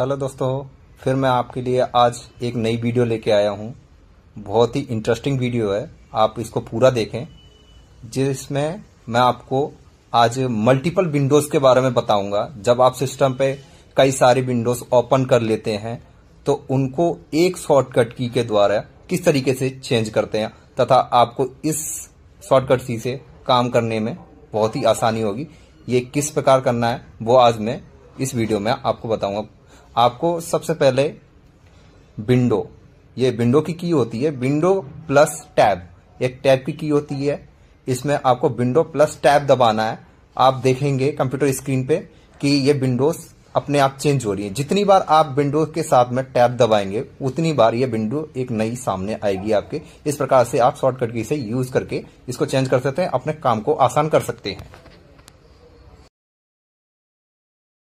hello दोस्तों फिर मैं आपके लिए आज एक नई वीडियो लेके आया हूँ बहुत ही इंटरेस्टिंग वीडियो है आप इसको पूरा देखें जिसमें मैं आपको आज मल्टीपल विंडोज़ के बारे में बताऊंगा जब आप सिस्टम पे कई सारे विंडोज़ ओपन कर लेते हैं तो उनको एक शॉर्टकट की के द्वारा किस तरीके से चेंज करते हैं तथा आपको इस शॉर्टकट की से काम करने में बहुत ही आसानी होगी ये किस प्रकार करना है वो आज मैं इस वीडियो में आपको बताऊंगा आपको सबसे पहले विंडो ये विंडो की की होती है विंडो प्लस टैब एक टैब की की होती है इसमें आपको विंडो प्लस टैब दबाना है आप देखेंगे कंप्यूटर स्क्रीन पे कि ये विंडोज अपने आप चेंज हो रही है जितनी बार आप विंडो के साथ में टैब दबाएंगे उतनी बार ये विंडो एक नई सामने आएगी आपके इस प्रकार से आप शॉर्टकट की से यूज करके इसको चेंज कर सकते हैं अपने काम को आसान कर सकते हैं